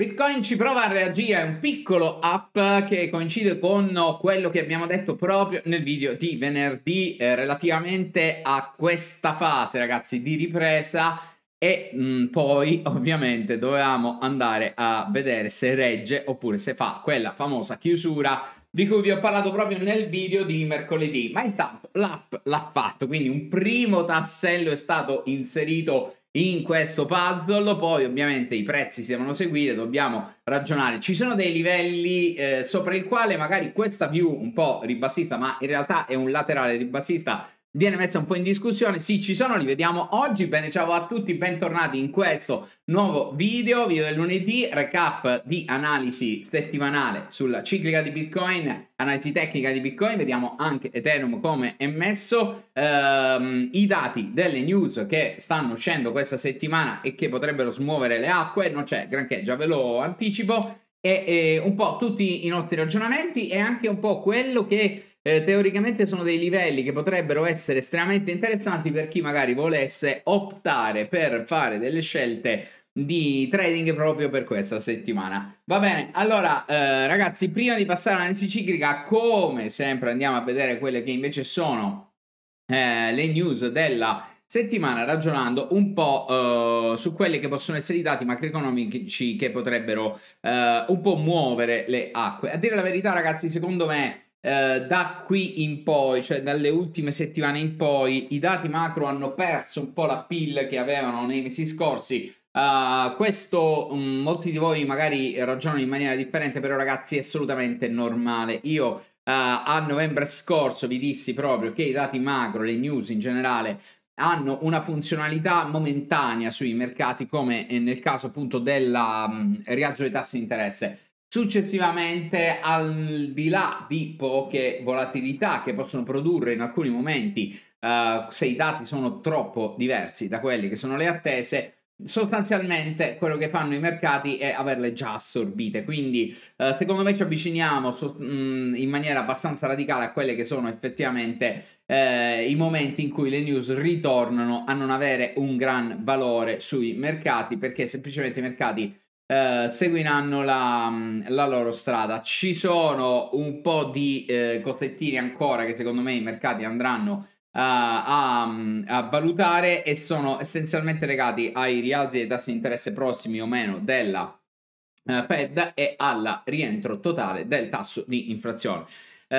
Bitcoin ci prova a reagire, è un piccolo up che coincide con quello che abbiamo detto proprio nel video di venerdì eh, relativamente a questa fase ragazzi di ripresa e mh, mm, poi ovviamente dovevamo andare a vedere se regge oppure se fa quella famosa chiusura di cui vi ho parlato proprio nel video di mercoledì ma intanto l'app l'ha fatto quindi un primo tassello è stato inserito in questo puzzle. Poi ovviamente i prezzi si devono seguire, dobbiamo ragionare. Ci sono dei livelli eh, sopra il quale magari questa view un po' ribassista, ma in realtà è un laterale ribassista viene messa un po' in discussione. Sì, ci sono, li vediamo oggi. Bene, ciao a tutti, bentornati in questo nuovo video, video del lunedì, recap di analisi settimanale sulla ciclica di Bitcoin, analisi tecnica di Bitcoin, vediamo anche Ethereum come è messo, ehm, i dati delle news che stanno uscendo questa settimana e che potrebbero smuovere le acque, non c'è granché, già ve lo anticipo, e, e un po' tutti i nostri ragionamenti e anche un po' quello che eh, teoricamente sono dei livelli che potrebbero essere estremamente interessanti per chi magari volesse optare per fare delle scelte di trading proprio per questa settimana. Va bene, allora eh, ragazzi, prima di passare all'analisi ciclica, come sempre andiamo a vedere quelle che invece sono eh, le news della settimana ragionando un po' eh, su quelli che possono essere i dati macroeconomici che potrebbero eh, un po' muovere le acque. A dire la verità ragazzi, secondo me eh, da qui in poi, cioè dalle ultime settimane in poi, i dati macro hanno perso un po' la pill che avevano nei mesi scorsi. Uh, questo mh, mm, molti di voi magari ragionano in maniera differente, però ragazzi è assolutamente normale. Io Uh, a novembre scorso vi dissi proprio che i dati macro, le news in generale, hanno una funzionalità momentanea sui mercati, come eh, nel caso appunto del um, mm, rialzo dei tassi di interesse. Successivamente, al di là di poche volatilità che possono produrre in alcuni momenti, eh, se i dati sono troppo diversi da quelli che sono le attese, sostanzialmente quello che fanno i mercati è averle già assorbite quindi eh, secondo me ci avviciniamo so- mh, mm, in maniera abbastanza radicale a quelli che sono effettivamente eh, i momenti in cui le news ritornano a non avere un gran valore sui mercati perché semplicemente i mercati eh, seguiranno la, mm, la, loro strada. Ci sono un po' di eh, cosettini ancora che secondo me i mercati andranno eh, a, mm, a, valutare e sono essenzialmente legati ai rialzi dei tassi di interesse prossimi o meno della eh, Fed e al rientro totale del tasso di inflazione. Eh,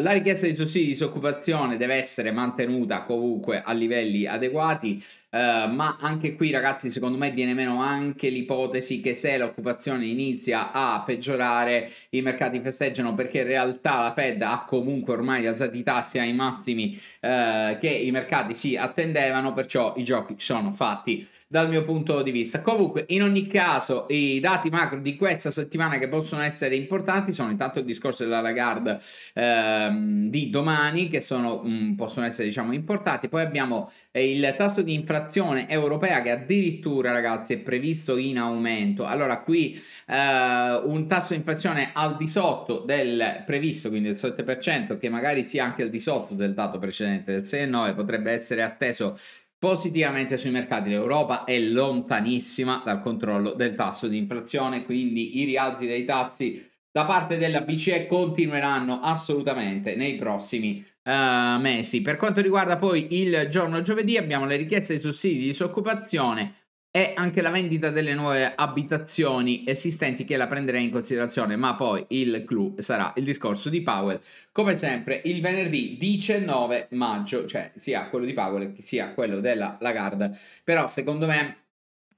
la richiesta di sussidi di disoccupazione deve essere mantenuta comunque a livelli adeguati, eh, ma anche qui ragazzi secondo me viene meno anche l'ipotesi che se l'occupazione inizia a peggiorare i mercati festeggiano perché in realtà la Fed ha comunque ormai alzato i tassi ai massimi eh, che i mercati si attendevano, perciò i giochi sono fatti dal mio punto di vista. Comunque, in ogni caso, i dati macro di questa settimana che possono essere importanti sono intanto il discorso della Lagarde ehm, di domani, che sono, mh, mm, possono essere diciamo importanti. Poi abbiamo eh, il tasso di inflazione europea che addirittura, ragazzi, è previsto in aumento. Allora, qui eh, un tasso di inflazione al di sotto del previsto, quindi del 7%, che magari sia anche al di sotto del dato precedente del 6,9, potrebbe essere atteso positivamente sui mercati. L'Europa è lontanissima dal controllo del tasso di inflazione, quindi i rialzi dei tassi da parte della BCE continueranno assolutamente nei prossimi uh, mesi. Per quanto riguarda poi il giorno giovedì abbiamo le richieste di sussidi di disoccupazione e anche la vendita delle nuove abitazioni esistenti che la prenderei in considerazione, ma poi il clou sarà il discorso di Powell, come sempre il venerdì 19 maggio, cioè sia quello di Powell che sia quello della Lagarde, però secondo me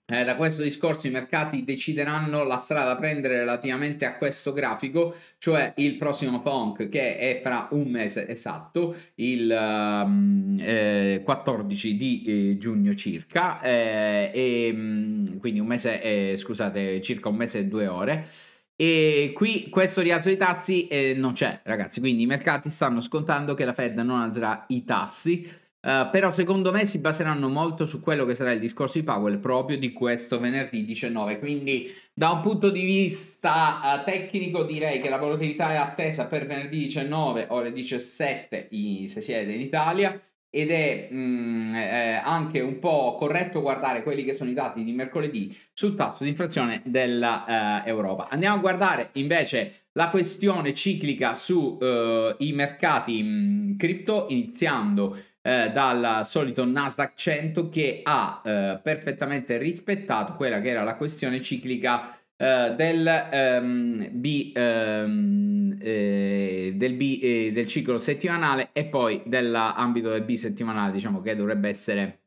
eh, da questo discorso i mercati decideranno la strada da prendere relativamente a questo grafico, cioè il prossimo FONC che è fra un mese esatto, il um, eh, 14 di eh, giugno circa, eh, e, mm, quindi un mese, scusate, circa un mese e due ore. E qui questo rialzo dei tassi eh, non c'è, ragazzi, quindi i mercati stanno scontando che la Fed non alzerà i tassi. Eh, però secondo me si baseranno molto su quello che sarà il discorso di Powell proprio di questo venerdì 19. Quindi da un punto di vista uh, tecnico direi che la volatilità è attesa per venerdì 19 ore 17 in, se siete in Italia ed è mh, mm, eh, anche un po' corretto guardare quelli che sono i dati di mercoledì sul tasso di inflazione dell'Europa. Eh, Andiamo a guardare invece la questione ciclica sui eh, uh, mercati mh, mm, cripto iniziando eh, dal solito Nasdaq 100 che ha eh, perfettamente rispettato quella che era la questione ciclica eh, del, ehm, B, ehm, eh, del, B, eh, del ciclo settimanale e poi dell'ambito del B settimanale, diciamo che dovrebbe essere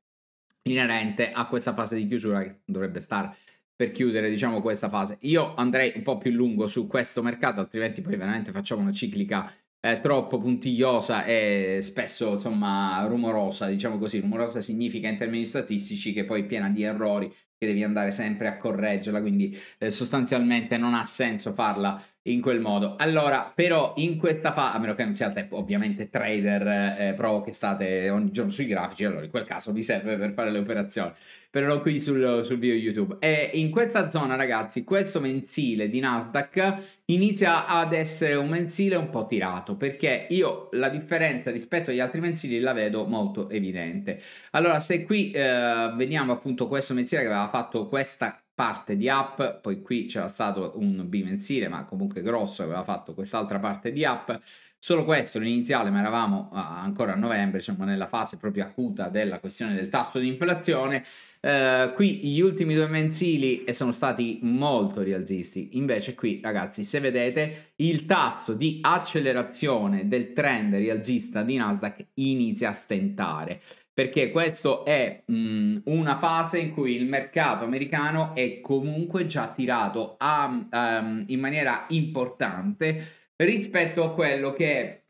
inerente a questa fase di chiusura che dovrebbe stare per chiudere diciamo questa fase io andrei un po' più lungo su questo mercato altrimenti poi veramente facciamo una ciclica eh, troppo puntigliosa e spesso insomma rumorosa, diciamo così, rumorosa significa in termini statistici che poi è piena di errori, devi andare sempre a correggerla, quindi eh, sostanzialmente non ha senso farla in quel modo. Allora, però in questa fase, a meno che non siate ovviamente trader eh, eh pro che state ogni giorno sui grafici, allora in quel caso vi serve per fare le operazioni, però qui sul, sul video YouTube. E in questa zona, ragazzi, questo mensile di Nasdaq inizia ad essere un mensile un po' tirato, perché io la differenza rispetto agli altri mensili la vedo molto evidente. Allora, se qui eh, veniamo appunto questo mensile che aveva fatto questa parte di app, poi qui c'era stato un bimensile, ma comunque grosso, aveva fatto quest'altra parte di app. Solo questo, l'iniziale, ma eravamo ah, ancora a novembre, siamo nella fase proprio acuta della questione del tasso di inflazione. Eh, qui gli ultimi due mensili eh, sono stati molto rialzisti. Invece qui, ragazzi, se vedete, il tasso di accelerazione del trend rialzista di Nasdaq inizia a stentare perché questa è mh, una fase in cui il mercato americano è comunque già tirato a, um, in maniera importante rispetto a quello che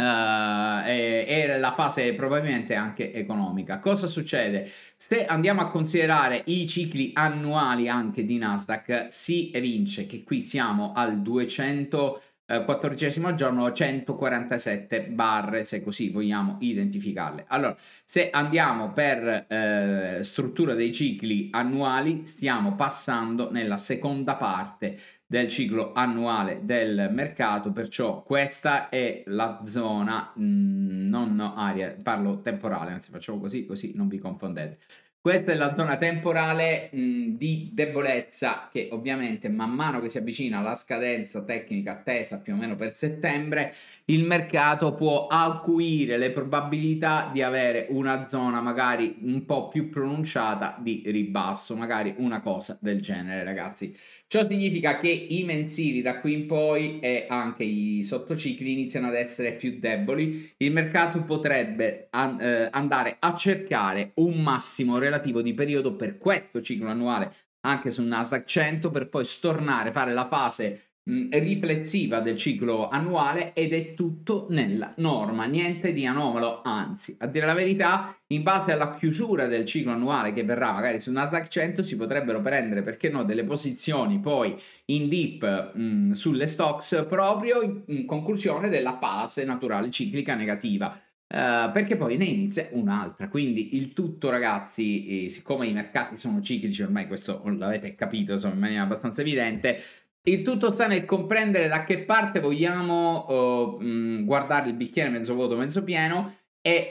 Uh, era la fase probabilmente anche economica. Cosa succede? Se andiamo a considerare i cicli annuali anche di Nasdaq, si evince che qui siamo al 200 eh, quattordicesimo giorno 147 barre, se così vogliamo identificarle. Allora, se andiamo per eh, struttura dei cicli annuali, stiamo passando nella seconda parte del ciclo annuale del mercato, perciò questa è la zona, mh, mm, non no, aria, parlo temporale, anzi facciamo così, così non vi confondete questa è la zona temporale mh, di debolezza che ovviamente man mano che si avvicina alla scadenza tecnica attesa più o meno per settembre, il mercato può acuire le probabilità di avere una zona magari un po' più pronunciata di ribasso, magari una cosa del genere ragazzi. Ciò significa che i mensili da qui in poi e anche i sottocicli iniziano ad essere più deboli, il mercato potrebbe an eh, andare a cercare un massimo relativo relativo di periodo per questo ciclo annuale anche sul Nasdaq 100 per poi stornare, fare la fase mh, riflessiva del ciclo annuale ed è tutto nella norma, niente di anomalo, anzi, a dire la verità, in base alla chiusura del ciclo annuale che verrà magari sul Nasdaq 100 si potrebbero prendere, perché no, delle posizioni poi in deep mh, sulle stocks proprio in, in conclusione della fase naturale ciclica negativa. Uh, perché poi ne inizia un'altra. Quindi il tutto, ragazzi, eh, siccome i mercati sono ciclici, ormai questo l'avete capito insomma, in maniera abbastanza evidente. Il tutto sta nel comprendere da che parte vogliamo uh, oh, mh, mm, guardare il bicchiere mezzo vuoto, mezzo pieno e,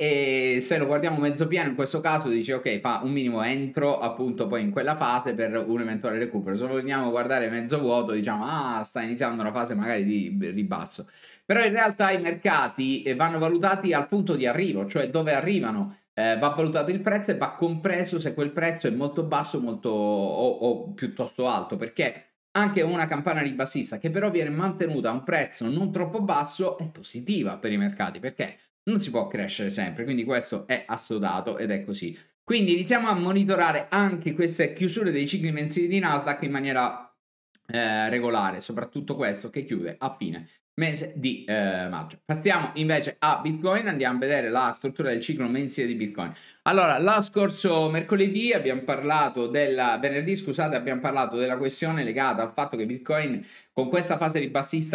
e, se lo guardiamo mezzo pieno in questo caso dice ok fa un minimo entro appunto poi in quella fase per un eventuale recupero se lo vogliamo guardare mezzo vuoto diciamo ah sta iniziando una fase magari di ribasso però in realtà i mercati eh, vanno valutati al punto di arrivo cioè dove arrivano eh, va valutato il prezzo e va compreso se quel prezzo è molto basso molto, o, o piuttosto alto perché anche una campana ribassista che però viene mantenuta a un prezzo non troppo basso è positiva per i mercati perché non si può crescere sempre, quindi questo è assodato ed è così. Quindi iniziamo a monitorare anche queste chiusure dei cicli mensili di Nasdaq in maniera eh, regolare, soprattutto questo che chiude a fine mese di eh, maggio. Passiamo invece a Bitcoin, andiamo a vedere la struttura del ciclo mensile di Bitcoin. Allora, lo scorso mercoledì abbiamo parlato della venerdì, scusate, abbiamo parlato della questione legata al fatto che Bitcoin con questa fase di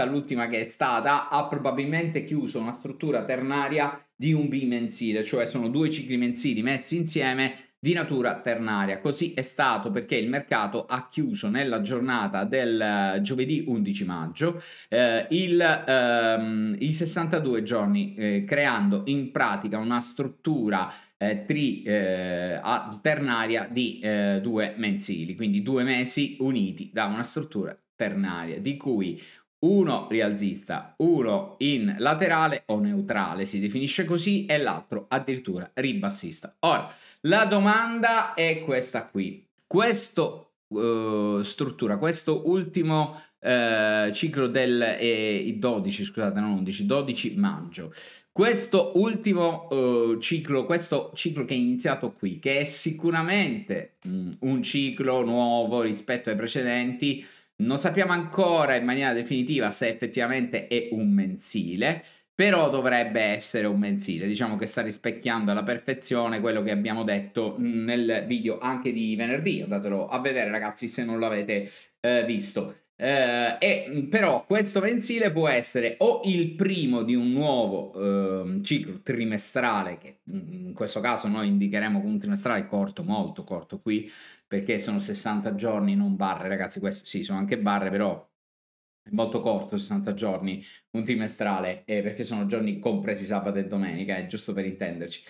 l'ultima che è stata, ha probabilmente chiuso una struttura ternaria di un B mensile, cioè sono due cicli mensili messi insieme di natura ternaria. Così è stato perché il mercato ha chiuso nella giornata del eh, giovedì 11 maggio eh, il, ehm, i 62 giorni, eh, creando in pratica una struttura eh, tri, eh, ternaria di eh, due mensili, quindi due mesi uniti da una struttura ternaria, di cui uno rialzista, uno in laterale o neutrale, si definisce così, e l'altro addirittura ribassista. Ora, la domanda è questa qui. Questa uh, eh, struttura, questo ultimo uh, ciclo del eh, 12, scusate, non 11, 12 maggio, questo ultimo uh, ciclo, questo ciclo che è iniziato qui, che è sicuramente mh, mm, un ciclo nuovo rispetto ai precedenti, non sappiamo ancora in maniera definitiva se effettivamente è un mensile, però dovrebbe essere un mensile, diciamo che sta rispecchiando alla perfezione quello che abbiamo detto nel video anche di venerdì, andatelo a vedere ragazzi se non l'avete eh, visto. Eh, e, mm, però questo mensile può essere o il primo di un nuovo eh, ciclo trimestrale, che mm, in questo caso noi indicheremo come un trimestrale corto, molto corto qui, perché sono 60 giorni, non barre, ragazzi, queste sì, sono anche barre, però è molto corto, 60 giorni, un trimestrale, eh, perché sono giorni compresi sabato e domenica, è giusto per intenderci.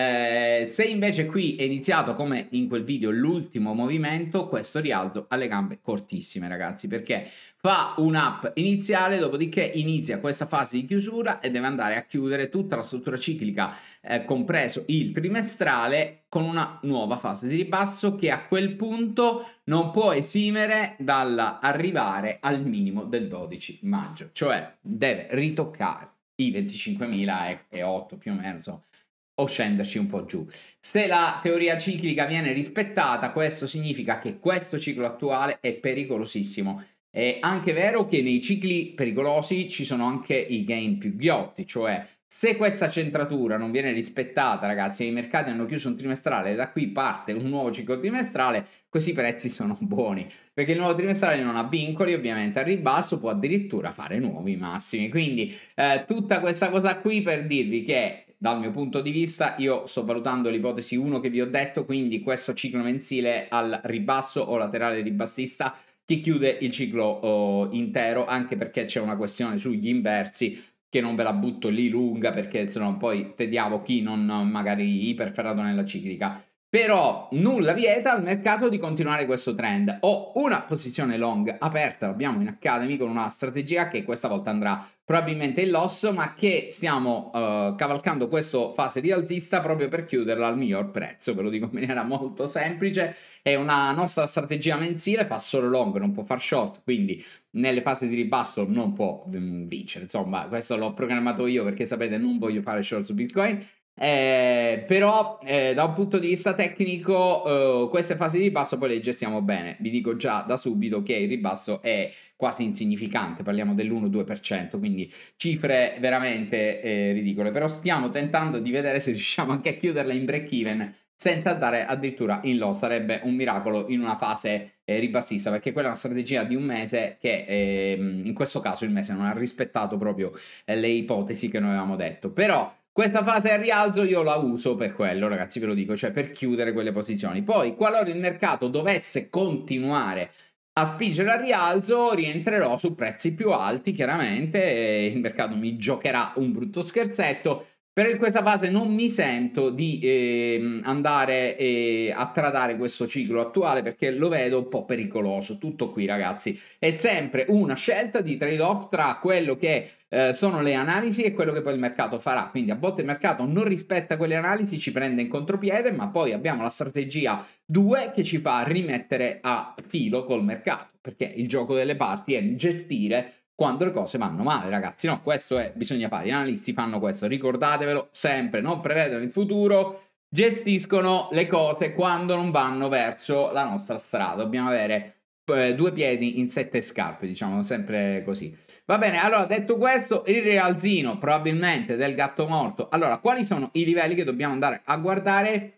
Eh, se invece qui è iniziato come in quel video l'ultimo movimento, questo rialzo ha le gambe cortissime ragazzi perché fa un up iniziale, dopodiché inizia questa fase di chiusura e deve andare a chiudere tutta la struttura ciclica, eh, compreso il trimestrale, con una nuova fase di ribasso che a quel punto non può esimere dall'arrivare al minimo del 12 maggio, cioè deve ritoccare i 25.008 più o meno. Insomma o scenderci un po' giù. Se la teoria ciclica viene rispettata, questo significa che questo ciclo attuale è pericolosissimo. È anche vero che nei cicli pericolosi ci sono anche i gain più ghiotti, cioè se questa centratura non viene rispettata, ragazzi, e i mercati hanno chiuso un trimestrale, da qui parte un nuovo ciclo trimestrale, questi prezzi sono buoni, perché il nuovo trimestrale non ha vincoli, ovviamente al ribasso può addirittura fare nuovi massimi. Quindi eh, tutta questa cosa qui per dirvi che dal mio punto di vista io sto valutando l'ipotesi 1 che vi ho detto, quindi questo ciclo mensile al ribasso o laterale ribassista che chiude il ciclo oh, intero, anche perché c'è una questione sugli inversi che non ve la butto lì lunga perché sennò poi tediamo chi non magari iperferrato nella ciclica. Però nulla vieta al mercato di continuare questo trend. Ho una posizione long aperta, l'abbiamo in Academy con una strategia che questa volta andrà probabilmente in loss, ma che stiamo uh, cavalcando questa fase rialzista proprio per chiuderla al miglior prezzo, ve lo dico in maniera molto semplice. È una nostra strategia mensile, fa solo long, non può far short, quindi nelle fasi di ribasso non può mm, vincere. Insomma, questo l'ho programmato io perché sapete non voglio fare short su Bitcoin eh, però eh, da un punto di vista tecnico eh, queste fasi di ribasso poi le gestiamo bene. Vi dico già da subito che il ribasso è quasi insignificante, parliamo dell'1-2%, quindi cifre veramente eh, ridicole. Però stiamo tentando di vedere se riusciamo anche a chiuderla in break even senza andare addirittura in low. Sarebbe un miracolo in una fase eh, ribassista, perché quella è una strategia di un mese che eh, in questo caso il mese non ha rispettato proprio eh, le ipotesi che noi avevamo detto. Però questa fase al rialzo io la uso per quello, ragazzi, ve lo dico, cioè per chiudere quelle posizioni. Poi, qualora il mercato dovesse continuare a spingere al rialzo, rientrerò su prezzi più alti, chiaramente, il mercato mi giocherà un brutto scherzetto però in questa fase non mi sento di eh, andare eh, a tradare questo ciclo attuale perché lo vedo un po' pericoloso. Tutto qui, ragazzi. È sempre una scelta di trade-off tra quello che eh, sono le analisi e quello che poi il mercato farà. Quindi a volte il mercato non rispetta quelle analisi, ci prende in contropiede, ma poi abbiamo la strategia 2 che ci fa rimettere a filo col mercato perché il gioco delle parti è gestire quando le cose vanno male, ragazzi. No, questo è, bisogna fare. Gli analisti fanno questo, ricordatevelo sempre, non prevedono il futuro, gestiscono le cose quando non vanno verso la nostra strada. Dobbiamo avere eh, due piedi in sette scarpe, diciamo sempre così. Va bene, allora detto questo, il rialzino probabilmente del gatto morto. Allora, quali sono i livelli che dobbiamo andare a guardare?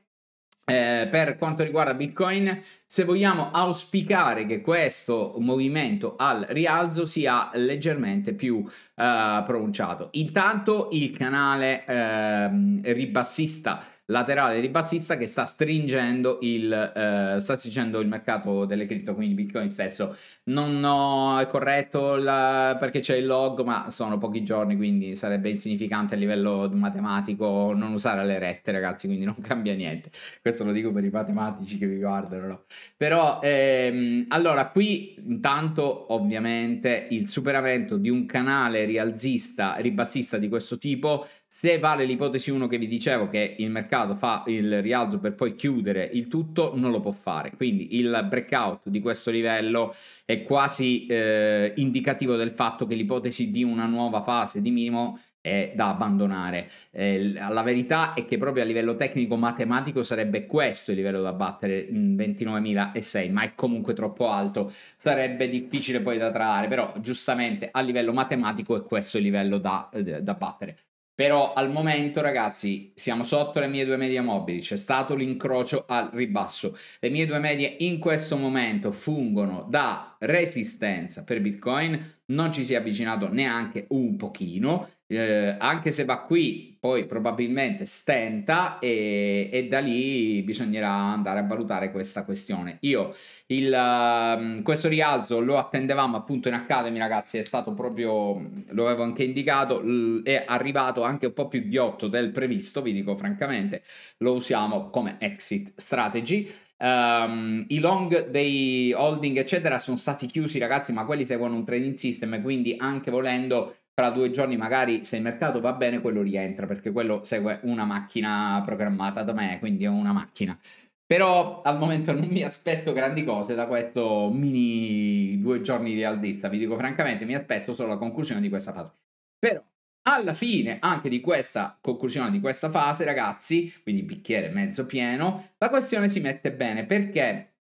Eh, per quanto riguarda Bitcoin, se vogliamo auspicare che questo movimento al rialzo sia leggermente più eh, pronunciato. Intanto il canale eh, ribassista laterale ribassista che sta stringendo il, eh, sta stringendo il mercato delle cripto, quindi Bitcoin stesso. Non ho, è corretto la, perché c'è il log, ma sono pochi giorni, quindi sarebbe insignificante a livello matematico non usare le rette, ragazzi, quindi non cambia niente. Questo lo dico per i matematici che vi guardano. No? Però, ehm, allora, qui intanto ovviamente il superamento di un canale rialzista, ribassista di questo tipo, se vale l'ipotesi 1 che vi dicevo che il mercato mercato fa il rialzo per poi chiudere il tutto, non lo può fare. Quindi il breakout di questo livello è quasi eh, indicativo del fatto che l'ipotesi di una nuova fase di minimo è da abbandonare. Eh, la verità è che proprio a livello tecnico matematico sarebbe questo il livello da battere, 29.006, mm, ma è comunque troppo alto, sarebbe difficile poi da trarre, però giustamente a livello matematico è questo il livello da, eh, da battere. Però al momento, ragazzi, siamo sotto le mie due medie mobili, c'è stato l'incrocio al ribasso. Le mie due medie in questo momento fungono da resistenza per Bitcoin, non ci si è avvicinato neanche un pochino eh, anche se va qui, poi probabilmente stenta e, e, da lì bisognerà andare a valutare questa questione. Io il, ehm, questo rialzo lo attendevamo appunto in Academy, ragazzi, è stato proprio, lo avevo anche indicato, è arrivato anche un po' più ghiotto del previsto, vi dico francamente, lo usiamo come exit strategy. Um, I long dei holding, eccetera, sono stati chiusi, ragazzi, ma quelli seguono un trading system, quindi anche volendo fra due giorni magari se il mercato va bene quello rientra perché quello segue una macchina programmata da me, quindi è una macchina. Però al momento non mi aspetto grandi cose da questo mini due giorni rialzista, vi dico francamente, mi aspetto solo la conclusione di questa fase. Però alla fine anche di questa conclusione, di questa fase, ragazzi, quindi bicchiere mezzo pieno, la questione si mette bene perché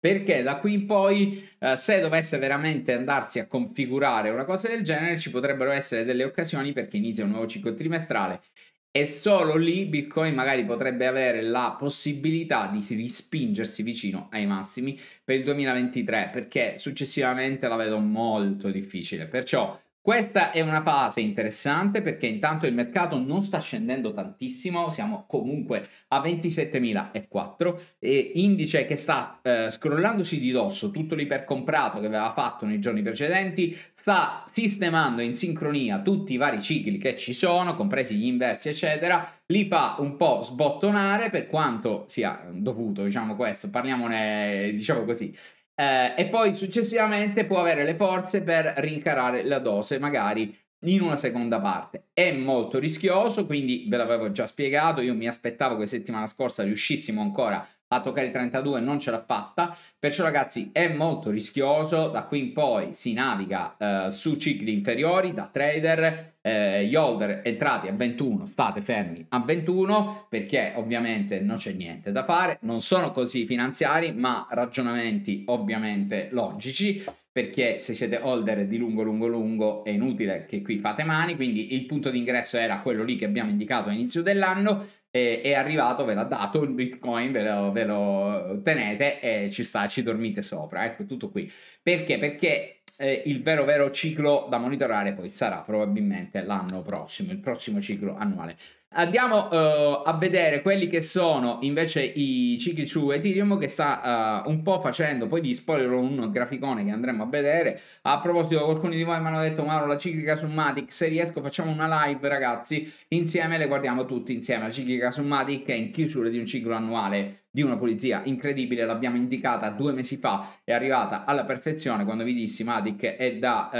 perché da qui in poi eh, se dovesse veramente andarsi a configurare una cosa del genere ci potrebbero essere delle occasioni perché inizia un nuovo ciclo trimestrale e solo lì Bitcoin magari potrebbe avere la possibilità di rispingersi vicino ai massimi per il 2023 perché successivamente la vedo molto difficile perciò questa è una fase interessante perché intanto il mercato non sta scendendo tantissimo, siamo comunque a 27.004 e indice che sta eh, scrollandosi di dosso tutto l'ipercomprato che aveva fatto nei giorni precedenti, sta sistemando in sincronia tutti i vari cicli che ci sono, compresi gli inversi eccetera, li fa un po' sbottonare per quanto sia dovuto, diciamo questo, parliamone diciamo così eh, e poi successivamente può avere le forze per rincarare la dose magari in una seconda parte. È molto rischioso, quindi ve l'avevo già spiegato, io mi aspettavo che settimana scorsa riuscissimo ancora a toccare i 32, non ce l'ha fatta, perciò ragazzi è molto rischioso, da qui in poi si naviga eh, su cicli inferiori da trader, eh, gli holder entrati a 21 state fermi a 21 perché ovviamente non c'è niente da fare, non sono così finanziari ma ragionamenti ovviamente logici perché se siete holder di lungo lungo lungo è inutile che qui fate mani, quindi il punto d'ingresso era quello lì che abbiamo indicato all'inizio dell'anno, e, è arrivato, ve l'ha dato il bitcoin, ve lo, ve lo tenete e ci, sta, ci dormite sopra, ecco tutto qui. Perché? Perché eh, il vero vero ciclo da monitorare poi sarà probabilmente l'anno prossimo, il prossimo ciclo annuale. Andiamo uh, a vedere quelli che sono invece i cicli su Ethereum che sta uh, un po' facendo, poi vi spoilerò un graficone che andremo a vedere. A proposito, qualcuno di voi mi hanno detto Mauro, la ciclica su Matic, se riesco facciamo una live ragazzi, insieme le guardiamo tutti insieme. La ciclica su Matic è in chiusura di un ciclo annuale di una pulizia incredibile, l'abbiamo indicata due mesi fa, è arrivata alla perfezione quando vi dissi Matic è da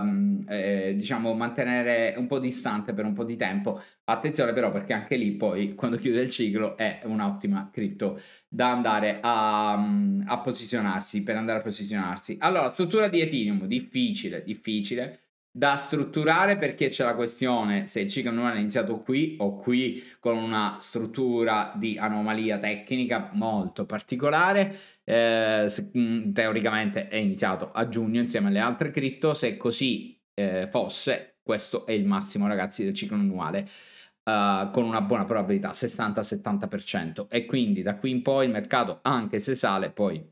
ehm, eh, diciamo mantenere un po' distante per un po' di tempo. Attenzione attenzione però perché anche lì poi quando chiude il ciclo è un'ottima cripto da andare a, mm, a posizionarsi, per andare a posizionarsi. Allora, struttura di Ethereum, difficile, difficile da strutturare perché c'è la questione se il ciclo non è iniziato qui o qui con una struttura di anomalia tecnica molto particolare eh, mm, teoricamente è iniziato a giugno insieme alle altre cripto se così eh, fosse questo è il massimo ragazzi del ciclo annuale eh, con una buona probabilità, 60-70%. E quindi da qui in poi il mercato, anche se sale, poi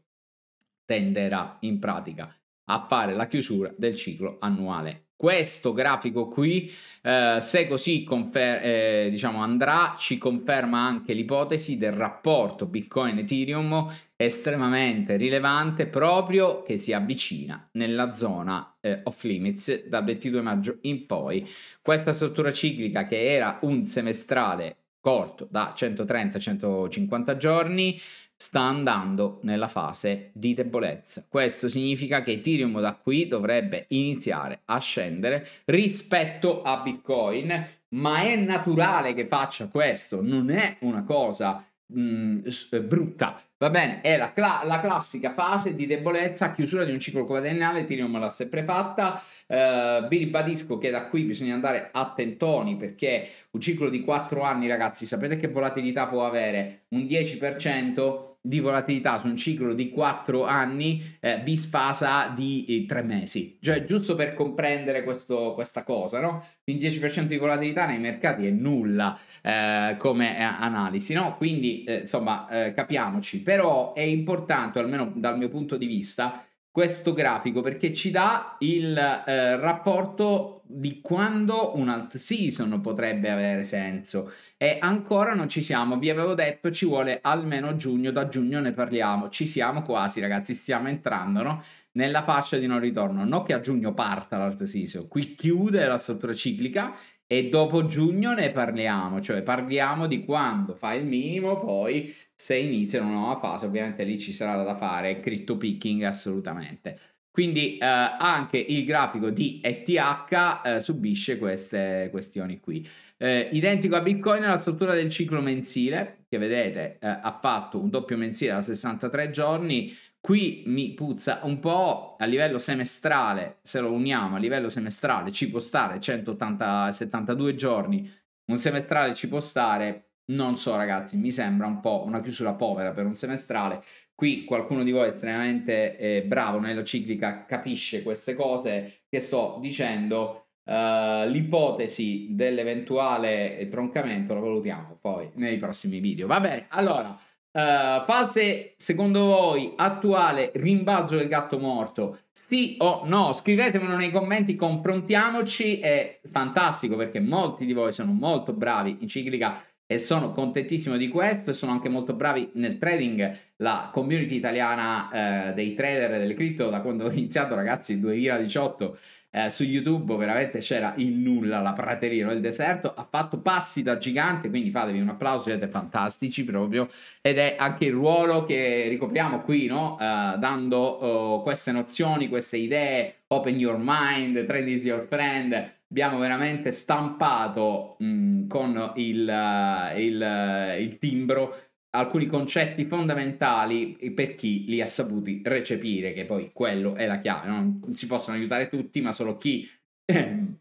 tenderà in pratica a fare la chiusura del ciclo annuale questo grafico qui, eh, se così eh, diciamo andrà, ci conferma anche l'ipotesi del rapporto Bitcoin-Ethereum estremamente rilevante proprio che si avvicina nella zona eh, off limits dal 22 maggio in poi. Questa struttura ciclica che era un semestrale corto da 130-150 giorni sta andando nella fase di debolezza. Questo significa che Ethereum da qui dovrebbe iniziare a scendere rispetto a Bitcoin, ma è naturale che faccia questo, non è una cosa Mm, eh, brutta. Va bene, è la, cla- la, classica fase di debolezza, chiusura di un ciclo quadriennale, Ethereum l'ha sempre fatta. Uh, vi ribadisco che da qui bisogna andare attentoni perché un ciclo di 4 anni, ragazzi, sapete che volatilità può avere? Un 10% di volatilità su un ciclo di 4 anni eh, vi spasa di 3 eh, mesi. Cioè, giusto per comprendere questo, questa cosa, no? Quindi 10% di volatilità nei mercati è nulla eh, come eh, analisi, no? Quindi, eh, insomma, eh, capiamoci. Però è importante, almeno dal mio punto di vista, questo grafico perché ci dà il rapporto di quando un alt season potrebbe avere senso e ancora non ci siamo, vi avevo detto ci vuole almeno giugno, da giugno ne parliamo, ci siamo quasi ragazzi, stiamo entrando no? nella fascia di non ritorno, non che a giugno parta l'alt season, qui chiude la struttura ciclica e dopo giugno ne parliamo, cioè parliamo di quando fa il minimo, poi se inizia una nuova fase ovviamente lì ci sarà da fare, crypto picking assolutamente. Quindi eh, anche il grafico di ETH eh, subisce queste questioni qui. Eh, identico a Bitcoin la struttura del ciclo mensile, che vedete eh, ha fatto un doppio mensile da 63 giorni, qui mi puzza un po' a livello semestrale, se lo uniamo a livello semestrale ci può stare 180, 72 giorni, un semestrale ci può stare, non so ragazzi, mi sembra un po' una chiusura povera per un semestrale, qui qualcuno di voi è estremamente eh, bravo nella ciclica capisce queste cose che sto dicendo. Uh, l'ipotesi dell'eventuale eh, troncamento la valutiamo poi nei prossimi video. Va bene, allora, uh, fase secondo voi attuale rimbalzo del gatto morto? Sì o no? Scrivetemelo nei commenti, confrontiamoci. È fantastico perché molti di voi sono molto bravi in ciclica e sono contentissimo di questo e sono anche molto bravi nel trading. La community italiana eh, dei trader delle cripto, da quando ho iniziato ragazzi, il 2018, eh, su YouTube veramente c'era il nulla, la prateria il deserto, ha fatto passi da gigante, quindi fatevi un applauso, siete fantastici proprio, ed è anche il ruolo che ricopriamo qui, no? Uh, dando uh, queste nozioni, queste idee, open your mind, trend is your friend, abbiamo veramente stampato mh, mm, con il, eh, il, eh, il timbro alcuni concetti fondamentali per chi li ha saputi recepire, che poi quello è la chiave. Non si possono aiutare tutti, ma solo chi ehm,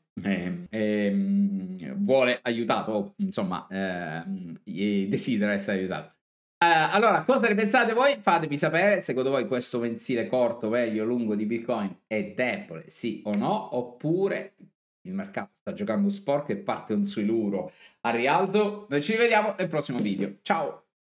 ehm, vuole aiutato, o insomma, ehm, desidera essere aiutato. Uh, allora, cosa ne pensate voi? Fatemi sapere, secondo voi questo mensile corto, meglio, lungo di Bitcoin è debole, sì o no? Oppure il mercato sta giocando sporco e parte un suiluro a rialzo. Noi ci vediamo nel prossimo video. Ciao!